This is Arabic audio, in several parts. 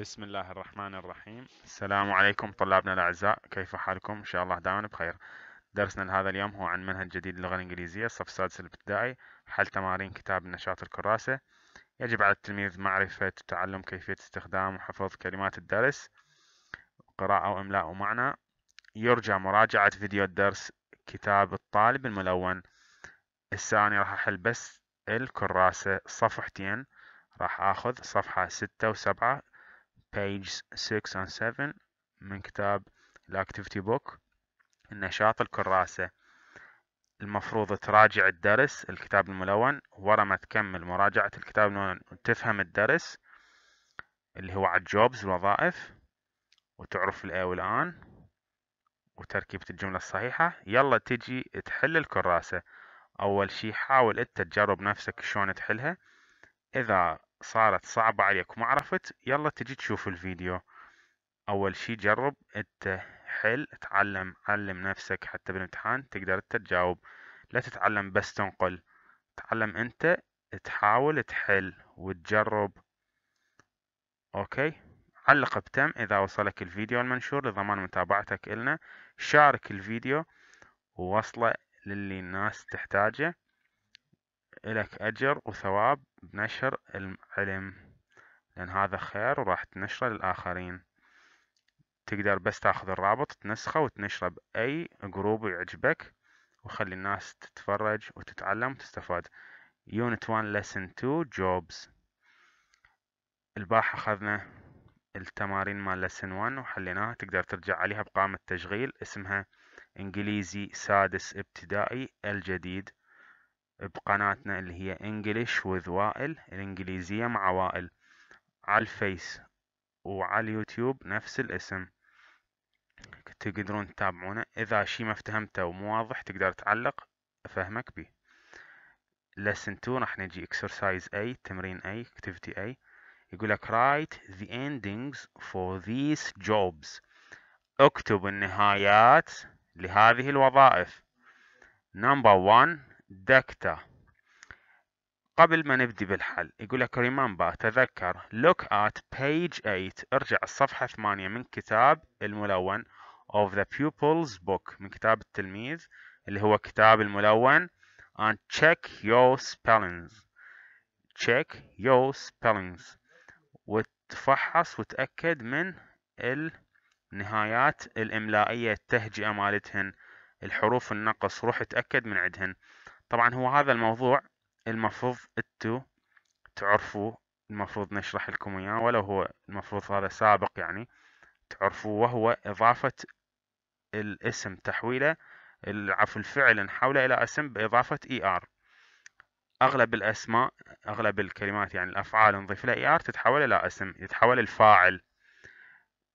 بسم الله الرحمن الرحيم السلام عليكم طلابنا الأعزاء كيف حالكم إن شاء الله دائما بخير درسنا لهذا اليوم هو عن منهج جديد للغة الإنجليزية الصف السادس الابتدائي حل تمارين كتاب النشاط الكراسة يجب على التلميذ معرفة وتعلم كيفية استخدام وحفظ كلمات الدرس قراءة وإملاء ومعنى يرجى مراجعة فيديو الدرس كتاب الطالب الملون الثاني راح أحل بس الكراسة صفحتين راح أخذ صفحة ستة وسبعة pages 6 and 7 من كتاب الاكتيفيتي بوك النشاط الكراسة المفروض تراجع الدرس الكتاب الملون ورا ما تكمل مراجعة الكتاب الملون وتفهم الدرس اللي هو على الجوبز الوظائف وتعرف الآية والآن وتركيبة الجملة الصحيحة يلا تجي تحل الكراسة أول شي حاول أنت تجرب نفسك شلون تحلها إذا صارت صعبة عليك وما عرفت يلا تجي تشوف الفيديو أول شي جرب أنت حل تعلم علم نفسك حتى بالامتحان تقدر أنت تجاوب لا تتعلم بس تنقل تعلم أنت تحاول تحل وتجرب أوكي علق بتم إذا وصلك الفيديو المنشور لضمان متابعتك إلنا شارك الفيديو ووصله للي الناس تحتاجه إلك أجر وثواب بنشر العلم لأن هذا خير وراح تنشره للآخرين تقدر بس تاخذ الرابط تنسخه وتنشره بأي جروب يعجبك وخلي الناس تتفرج وتتعلم وتستفاد يونت 1 لسن 2 جوبز الباحة أخذنا التمارين مال لسن 1 وحليناها تقدر ترجع عليها بقائمة تشغيل اسمها إنجليزي سادس ابتدائي الجديد بقناتنا اللي هي انجلش وذ وائل الانجليزية مع وائل على الفيس وعلى اليوتيوب نفس الاسم تقدرون تتابعونه اذا شي ما افتهمته ومو واضح تقدر تعلق افهمك بيه lesson 2 راح نجي اكسرسايز اي تمرين اي اكتيفيتي اي يقول لك write the endings for these jobs اكتب النهايات لهذه الوظائف number 1 دكتا قبل ما نبدي بالحل يقول لك ريمامبا تذكر look at page 8 ارجع الصفحة 8 من كتاب الملون of the pupil's book من كتاب التلميذ اللي هو كتاب الملون and check your spellings check your spellings وتفحص وتأكد من النهايات الإملائية التهجئة مالتهن الحروف النقص روح تأكد من عدهن طبعا هو هذا الموضوع المفروض انتو تعرفوه المفروض نشرح لكم اياه ولو هو المفروض هذا سابق يعني تعرفوه وهو اضافة الاسم تحويله عفوا الفعل نحوله الى اسم باضافة اي e ار اغلب الاسماء اغلب الكلمات يعني الافعال نضيف لها اي e ار تتحول الى اسم يتحول الفاعل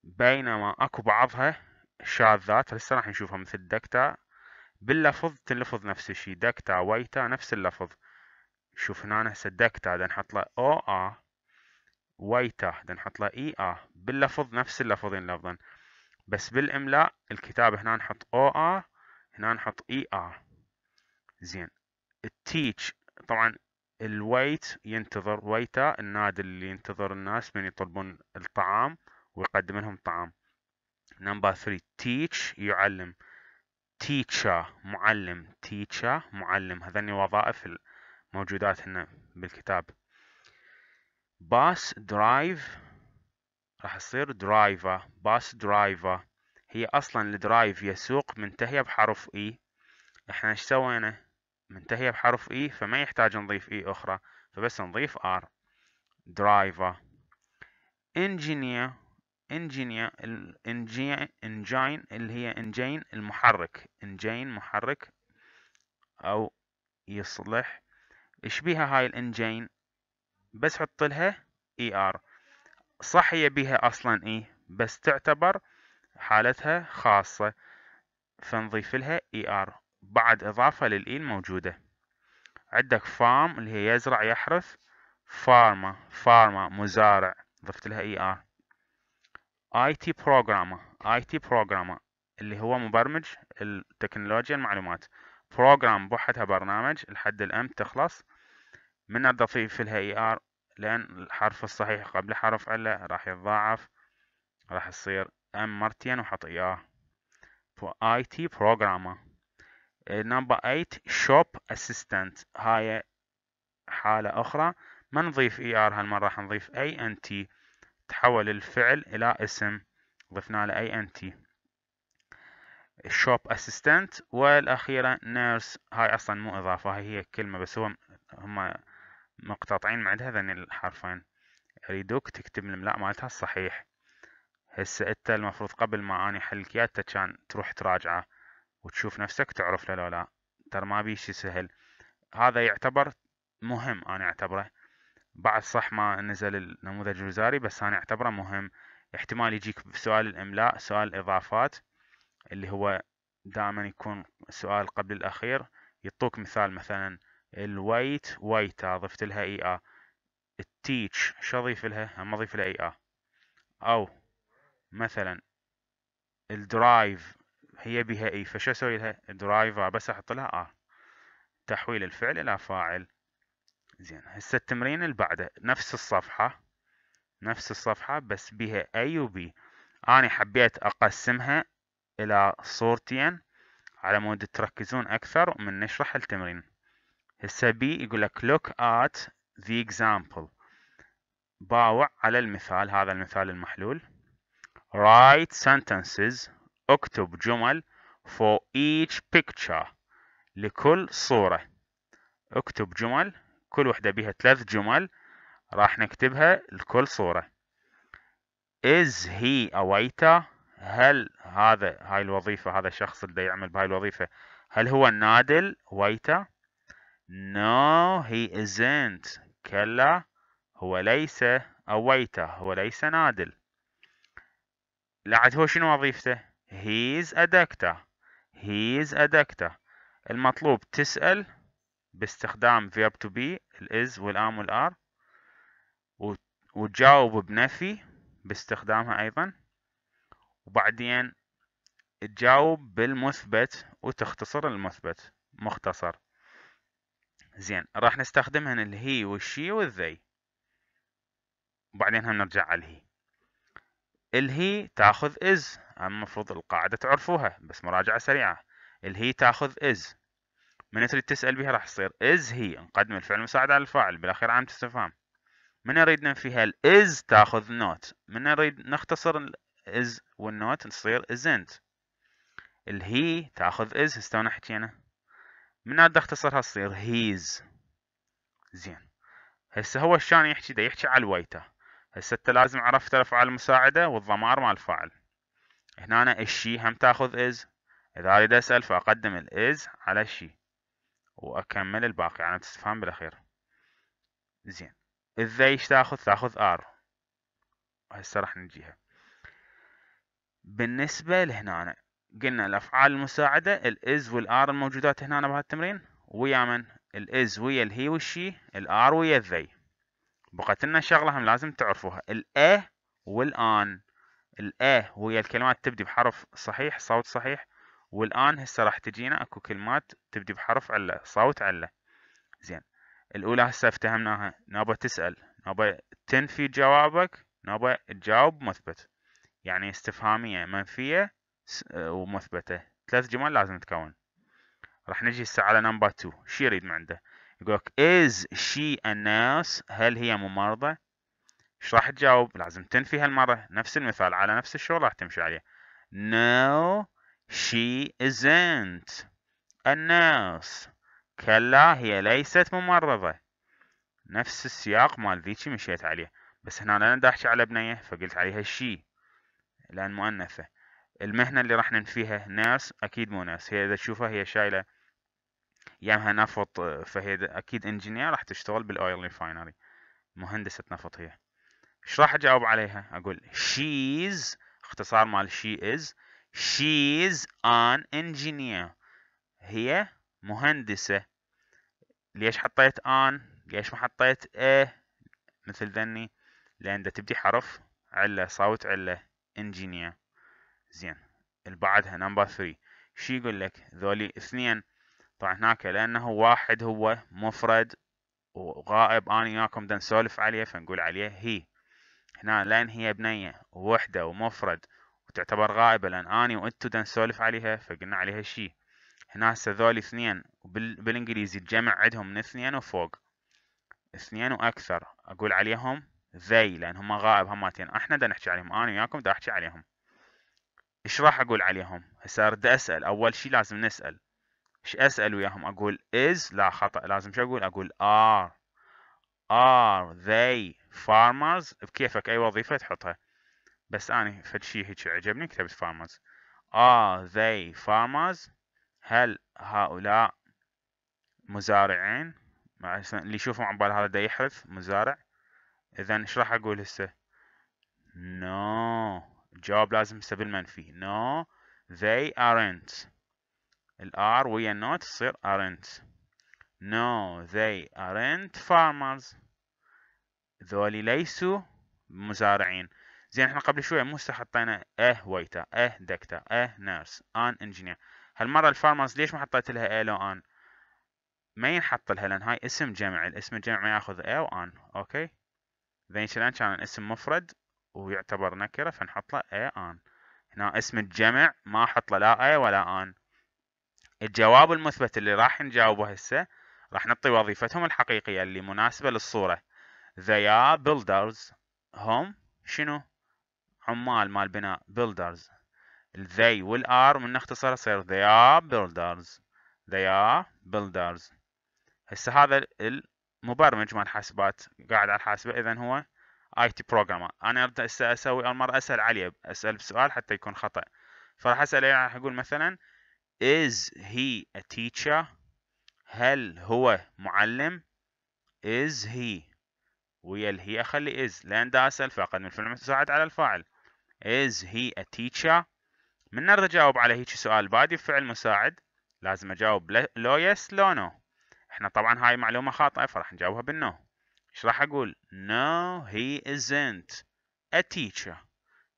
بينما اكو بعضها شاذات هسه راح نشوفها مثل دكتا باللفظ تلفظ نفس الشي دكتا ويتا نفس اللفظ شوف هنا هسه دكتا دا نحط له او ا ويتا دا نحط له اي ا باللفظ نفس اللفظين لفظا بس بالاملاء الكتاب هنا نحط او ا هنا نحط اي ا زين التيتش طبعا الويت ينتظر ويتا النادي اللي ينتظر الناس من يطلبون الطعام ويقدم لهم طعام نمبر 3 تيتش يعلم teacher معلم teacher معلم هذني وظائف الموجودات هنا بالكتاب باس درايف راح يصير درايفر باس درايفر هي اصلا الدرايف يسوق منتهيه بحرف اي e. احنا ايش سوينا منتهيه بحرف اي e، فما يحتاج نضيف اي e اخرى فبس نضيف ار درايفر انجينير انجينيا انجين اللي هي انجين المحرك انجين محرك او يصلح اشبيها هاي الانجين بس حط لها اي ار صح هي بيها اصلا اي بس تعتبر حالتها خاصة فنضيف لها اي e ار بعد اضافة للاي الموجودة عندك فام اللي هي يزرع يحرث فارما فارما مزارع ضفت لها اي e ار اي تي بروجرامر اي تي بروجرامر اللي هو مبرمج التكنولوجيا المعلومات بروجرام بوحدها برنامج لحد الان تخلص من الضفيف في اي ار لان الحرف الصحيح قبل حرف علة راح يتضاعف راح يصير ام مرتين وحط اي ار اي تي بروجرامر نمبر 8 شوب اسيستنت هاي حالة اخرى ما نضيف اي e ار هالمرة راح نضيف اي ان تي تحول الفعل إلى اسم ضفنا له أي أنتي الشوب أسيستنت والأخيرة نيرس هاي أصلا مو إضافة هاي هي كلمة بس هو هم مقتطعين مع هذين الحرفين أريدوك تكتب الإملاء مالتها الصحيح هسه أنت المفروض قبل ما أني أحلك إياه كان تروح تراجعه وتشوف نفسك تعرف له لو لا ترى ما بيه شي سهل هذا يعتبر مهم أنا أعتبره بعد صح ما نزل النموذج الوزاري بس أنا أعتبره مهم احتمال يجيك بسؤال الإملاء سؤال الإضافات اللي هو دائما يكون سؤال قبل الأخير يعطوك مثال مثلا الويت ويتا ضفت لها اي ا التيتش شو اضيف لها ما اضيف لها اي ا او مثلا الدرايف هي بها اي فشو اسوي لها درايف بس احط لها ا تحويل الفعل الى فاعل زين هسه التمرين اللي بعده نفس الصفحة نفس الصفحة بس بها A و B أنا حبيت أقسمها إلى صورتين على مود تركزون أكثر ومن نشرح التمرين هسه B يقول لك look at the example باوع على المثال هذا المثال المحلول write sentences اكتب جمل for each picture لكل صورة اكتب جمل كل وحدة بيها ثلاث جمل راح نكتبها لكل صورة is he a waiter هل هذا هاي الوظيفة هذا الشخص اللي يعمل بهاي الوظيفة هل هو نادل waiter no he isn't كلا هو ليس a waiter هو ليس نادل لعد هو شنو وظيفته he is a doctor he is a doctor المطلوب تسأل باستخدام verb to be الاز والام والار وتجاوب بنفي باستخدامها ايضا وبعدين تجاوب بالمثبت وتختصر المثبت مختصر زين راح نستخدمهن الهي والشي والذي وبعدين هم نرجع على الهي he تاخذ is المفروض القاعدة تعرفوها بس مراجعة سريعة الهي تاخذ is من تريد تسأل بها راح تصير is هي نقدم الفعل المساعد على الفاعل بالأخير علامة استفهام من نريد ننفيها ال is تاخذ not من نريد نختصر ال is وال not تصير isn't ال he تاخذ is استونا حكينا من نريد نختصرها تصير هيز زين هسه هو شلون يحكي ده يحكي على الويته هسه انت لازم عرفت الافعال المساعده والضمار مال الفاعل هنا الشي هم تاخذ is اذا اريد اسال فاقدم ال is على الشي واكمل الباقي علامة استفهام بالاخير زين اذا ايش تاخذ تاخذ ار هسه راح نجيها بالنسبة لهنا قلنا الافعال المساعدة الاز والار الموجودات هنا بهالتمرين ويا من الاز ويا الهي والشي الار ويا الذي بقت لنا شغلة هم لازم تعرفوها الا والان الا ويا الكلمات تبدي بحرف صحيح صوت صحيح والآن هسه راح تجينا اكو كلمات تبدي بحرف علة صوت علة زين الأولى هسه افتهمناها نابا تسأل نابا تنفي جوابك نابا تجاوب مثبت يعني استفهامية منفية ومثبتة ثلاث جمل لازم تكون راح نجي هسه على نمبر 2 شو يريد من عنده يقول لك is she a nurse هل هي ممرضة ايش راح تجاوب لازم تنفي هالمرة نفس المثال على نفس الشغل راح تمشي عليه no she isn't a nurse كلا هي ليست ممرضة نفس السياق مال ذيكي مشيت عليه بس هنا انا داحكي على بنية فقلت عليها she لان مؤنثة المهنة اللي راح ننفيها ناس اكيد مو ناس هي اذا تشوفها هي شايلة يامها نفط فهي اكيد انجينير راح تشتغل بالاويل ريفاينري مهندسة نفط هي ايش راح اجاوب عليها اقول she's اختصار مال she is she is an engineer هي مهندسة ليش حطيت an ليش ما حطيت a مثل ذني لأن ده تبدي حرف علة صوت علة engineer زين البعدها number نمبر 3 شو يقول لك ذولي اثنين طبعا هناك لأنه واحد هو مفرد وغائب أنا وياكم دا نسولف عليه فنقول عليه هي هنا لأن هي بنية وحدة ومفرد تعتبر غائبة لأن أني وأنتو دا نسولف عليها فقلنا عليها شي هنا هسه ذولي اثنين بالإنجليزي الجمع عندهم من اثنين وفوق اثنين وأكثر أقول عليهم ذي لأن هم غائب هماتين احنا دا نحكي عليهم أنا وياكم دا أحكي عليهم ايش راح أقول عليهم هسه أرد أسأل أول شي لازم نسأل ايش أسأل وياهم أقول is لا خطأ لازم شو أقول أقول are are they farmers بكيفك أي وظيفة تحطها بس أنا فد شيء هيك عجبني كتبت فارمرز are آه، they farmers هل هؤلاء مزارعين اللي يشوفهم عبال هذا دا يحرث مزارع اذا ايش راح اقول هسه no الجواب لازم هسه بالمنفي no they aren't الار ويا not تصير aren't no they aren't farmers ذولي ليسوا مزارعين زين احنا قبل شوية موسى حطينا اه ويتا اه دكتا اه نيرس ان انجينير هالمرة الفارماز ليش ما حطيت لها اه لو ان ما ينحط لها لان هاي اسم جمع الاسم الجمع ما ياخذ اه وان اوكي زين شلون كان الاسم مفرد ويعتبر نكرة فنحط له اه ان هنا اسم الجمع ما احط له لا اه ولا ان الجواب المثبت اللي راح نجاوبه هسه راح نعطي وظيفتهم الحقيقية اللي مناسبة للصورة they are builders هم شنو عمال مال بناء builders they والار من نختصر يصير they are builders they are builders هسه هذا المبرمج مال حاسبات قاعد على الحاسبه اذا هو اي تي بروجرامر انا هسه اسوي اول مره اسال عليه اسال بسؤال حتى يكون خطا فراح اساله راح اقول مثلا is he a teacher هل هو معلم is he ويا هي اخلي is لان دا اسال فاقد من الفعل مساعد على الفاعل Is he a teacher? من نرد أجاوب على هيك سؤال بادي بفعل مساعد لازم أجاوب لو يس لو نو احنا طبعا هاي معلومة خاطئة فراح نجاوبها بالنو ايش راح أقول No he isn't a teacher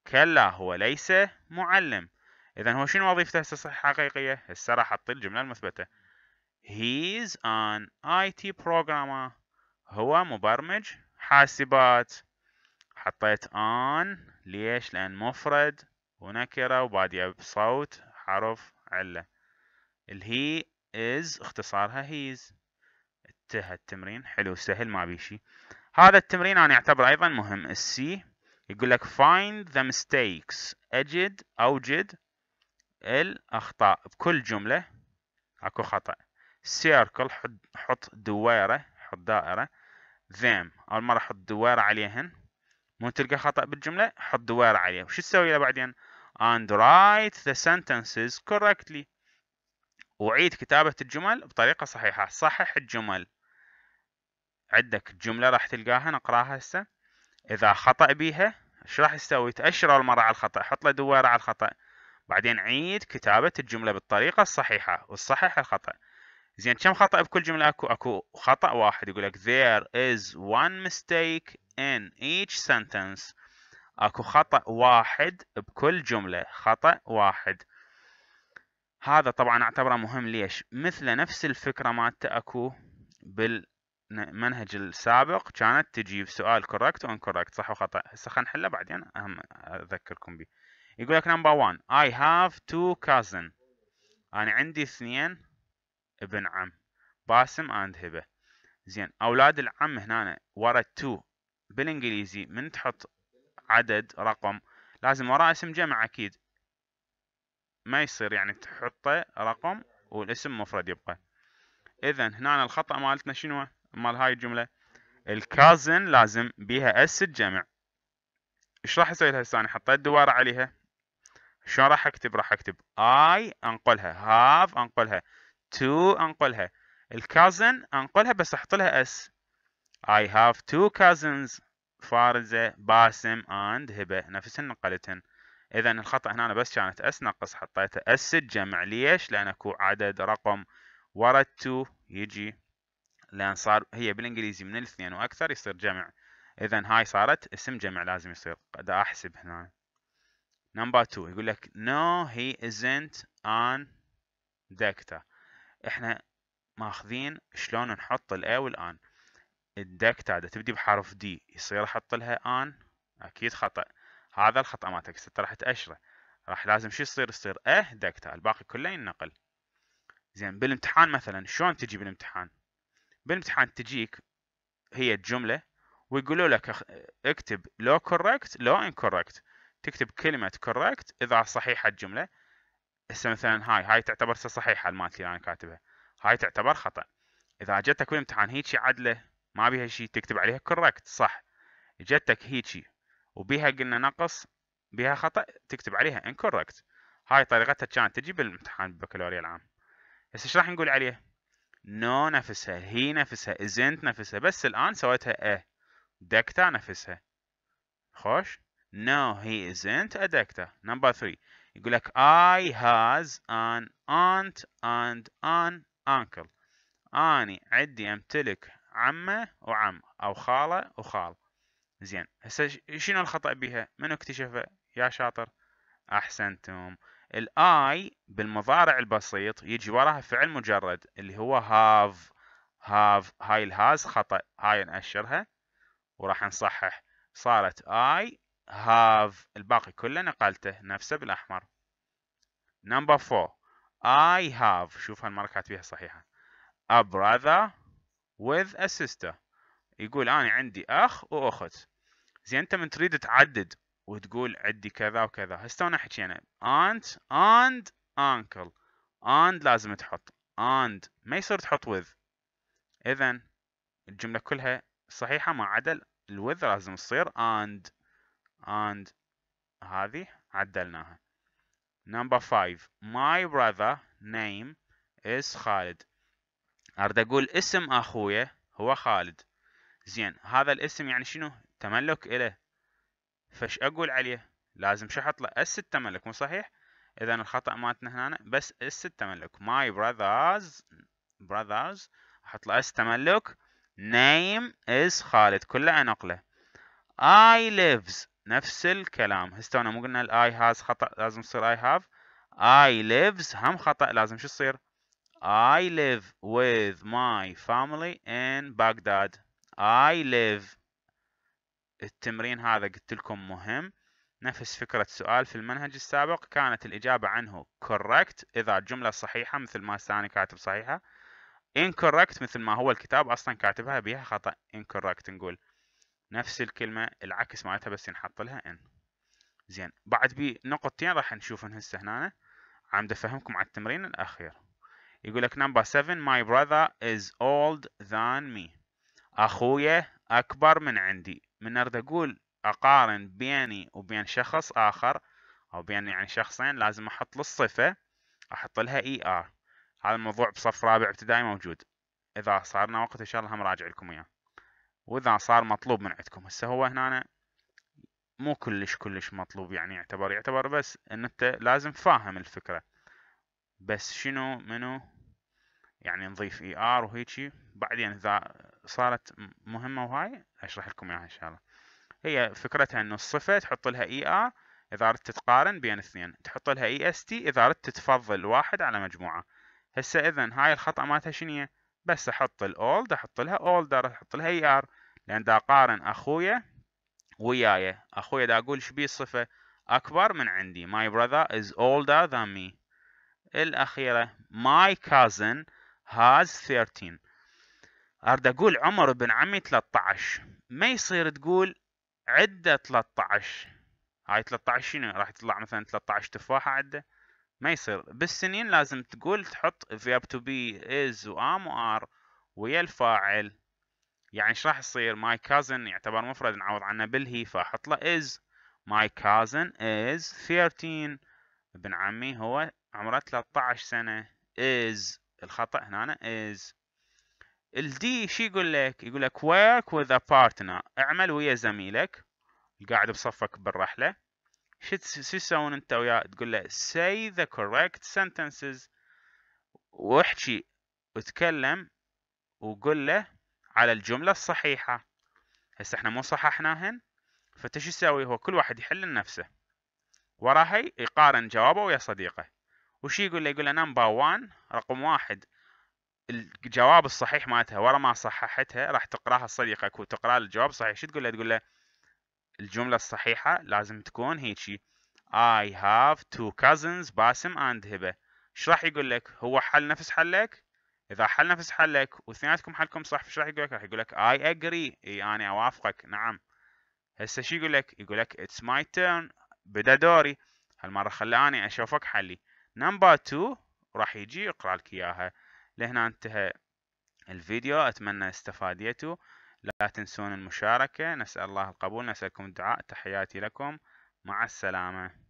كلا هو ليس معلم إذا هو شنو وظيفته هسه حقيقية هسه راح أعطي الجملة المثبتة He's an IT programmer هو مبرمج حاسبات حطيت ان ليش لان مفرد ونكرة وبادية بصوت حرف علة الهي إز اختصارها هيز انتهى التمرين حلو سهل ما بيشي هذا التمرين انا اعتبره ايضا مهم السي يقول لك find the mistakes اجد اوجد الاخطاء بكل جملة اكو خطأ circle حط دويرة حط دائرة them اول مرة احط دويرة عليهن مو تلقى خطأ بالجملة حط دوار عليه وش تسوي له بعدين and write the sentences correctly وعيد كتابة الجمل بطريقة صحيحة صحح الجمل عندك جملة راح تلقاها نقراها هسه إذا خطأ بيها ايش راح تسوي تأشر المرة على الخطأ حط له دوار على الخطأ بعدين عيد كتابة الجملة بالطريقة الصحيحة وصحح الخطأ زين كم خطا بكل جمله اكو اكو خطا واحد يقول لك there is one mistake in each sentence اكو خطا واحد بكل جمله خطا واحد هذا طبعا اعتبره مهم ليش مثل نفس الفكره مالته اكو بالمنهج السابق كانت تجيب سؤال كوركت وان كوركت صح وخطا هسه خلينا نحله بعدين اهم اذكركم به يقول لك نمبر 1 I have two cousins انا عندي اثنين ابن عم باسم اند هبه زين اولاد العم هنا ورا تو بالانجليزي من تحط عدد رقم لازم وراه اسم جمع اكيد ما يصير يعني تحطه رقم والاسم مفرد يبقى اذا هنا الخطا مالتنا شنو مال هاي الجمله الكازن لازم بيها اس الجمع ايش راح اسوي لها هسه حطيت دوار عليها شلون راح اكتب راح اكتب اي انقلها هاف انقلها تو انقلها الكازن انقلها بس احط لها اس I have two cousins فارزة باسم and هبة نفسهن نقلتهن اذا الخطأ هنا بس كانت اس نقص حطيته اس الجمع ليش لان اكو عدد رقم ورا تو يجي لان صار هي بالانجليزي من الاثنين واكثر يصير جمع اذا هاي صارت اسم جمع لازم يصير قد احسب هنا نمبر 2 يقول لك no he isn't an doctor احنا ماخذين شلون نحط الا والان الدك تعدى تبدي بحرف دي يصير احط لها ان اكيد خطا هذا الخطا ما ستة راح تاشره راح لازم شو يصير يصير اه دكتا الباقي كله ينقل زين بالامتحان مثلا شلون تجي بالامتحان بالامتحان تجيك هي الجمله ويقولوا لك اكتب لو كوركت لو انكوركت تكتب كلمه كوركت اذا صحيحه الجمله هسه مثلا هاي هاي تعتبر صحيحه مالتي اللي انا كاتبها هاي تعتبر خطا اذا جتك بالامتحان هيجي عدله ما بيها شيء تكتب عليها كوركت صح جتك هيجي وبيها قلنا نقص بيها خطا تكتب عليها انكوركت هاي طريقتها كانت تجي بالامتحان بالبكالوريا العام هسه ايش راح نقول عليه نو no نفسها هي نفسها ازنت نفسها بس الان سويتها ايه دكتا نفسها خوش نو هي ازنت ا دكتا نمبر 3 يقول لك I has an aunt and an uncle أني عندي أمتلك عمة وعم أو خالة وخال زين هسه شنو الخطأ بها من اكتشفه يا شاطر أحسنتم الاي بالمضارع البسيط يجي وراها فعل مجرد اللي هو هاف هاف هاي الهاز خطأ هاي نأشرها وراح نصحح صارت I have الباقي كله نقلته نفسه بالأحمر number four I have شوف هالمرة كاتبيها صحيحة a brother with a sister يقول أنا عندي أخ وأخت زين أنت من تريد تعدد وتقول عندي كذا وكذا هستونا حكينا aunt and uncle and لازم تحط and ما يصير تحط with إذا الجملة كلها صحيحة ما عدا الوذ لازم تصير and and هذه عدلناها number 5 my brother name is خالد اريد اقول اسم اخويا هو خالد زين هذا الاسم يعني شنو تملك إله فش اقول عليه لازم شحط له اس التملك مو صحيح اذا الخطا مالتنا هنا بس اس التملك my brothers brothers احط له اس تملك name is خالد كله انقله I lives نفس الكلام هسه انا مو قلنا الاي هاز خطا لازم يصير اي هاف اي ليفز هم خطا لازم شو يصير I live with my family in بغداد I live التمرين هذا قلت لكم مهم نفس فكرة سؤال في المنهج السابق كانت الإجابة عنه correct إذا الجملة صحيحة مثل ما أنا كاتب صحيحة incorrect مثل ما هو الكتاب أصلا كاتبها بها خطأ incorrect نقول نفس الكلمة العكس مالتها بس نحط لها ان زين بعد بي نقطتين راح نشوفهم هسه هنا عم دفهمكم على التمرين الاخير يقول لك نمبر 7 my brother is old than me اخويا اكبر من عندي من ارد اقول اقارن بيني وبين شخص اخر او بين يعني شخصين لازم احط له الصفه احط لها اي e ار هذا الموضوع بصف رابع ابتدائي موجود اذا صارنا وقت ان شاء الله هم راجع لكم اياه واذا صار مطلوب من عندكم هسه هو هنا أنا مو كلش كلش مطلوب يعني يعتبر يعتبر بس ان انت لازم فاهم الفكرة بس شنو منو يعني نضيف اي e ار وهيجي بعدين اذا صارت مهمة وهاي اشرح لكم اياها ان شاء الله هي فكرتها انه الصفة تحط لها اي e ار اذا اردت تقارن بين اثنين تحط لها اي اس تي اذا اردت تفضل واحد على مجموعة هسه اذا هاي الخطأ مالتها شنو بس احط الاولد احط لها اولدر احط لها اي e ار لان دا اقارن اخويا وياي اخويا دا اقول ايش بيه صفه اكبر من عندي ماي براذر از اولدر ذان مي الاخيره ماي كازن هاز 13 ارد اقول عمر ابن عمي 13 ما يصير تقول عده 13 هاي 13 شنو راح تطلع مثلا 13 تفاحه عده ما يصير بالسنين لازم تقول تحط verb to be is و am و are ويا الفاعل يعني ايش راح يصير my cousin يعتبر مفرد نعوض عنه بالهي فاحط له is my cousin is 13 ابن عمي هو عمره 13 سنة is الخطأ هنا is الدي شي يقول لك يقول لك work with a partner اعمل ويا زميلك قاعد بصفك بالرحلة شو تسوون انت وياه تقول له say the correct sentences واحكي وتكلم وقول له على الجملة الصحيحة هسه احنا مو صححناهن فانت شو تسوي هو كل واحد يحل لنفسه وراها يقارن جوابه ويا صديقه وش يقول له يقول له نمبر 1 رقم واحد الجواب الصحيح مالتها ورا ما صححتها راح تقراها صديقك وتقرا الجواب صحيح شو تقول له تقول له الجملة الصحيحة لازم تكون هيجي I have two cousins باسم and هبة ايش راح يقول لك هو حل نفس حلك اذا حل نفس حلك واثنيناتكم حلكم صح ايش راح يقول لك راح يقول لك I agree اي انا اوافقك نعم هسه شو يقول لك يقول لك it's my turn بدا دوري هالمرة خلاني اشوفك حلي نمبر 2 راح يجي يقرا لك اياها لهنا انتهى الفيديو اتمنى استفاديتوا لا تنسون المشاركة نسأل الله القبول نسألكم الدعاء تحياتي لكم مع السلامة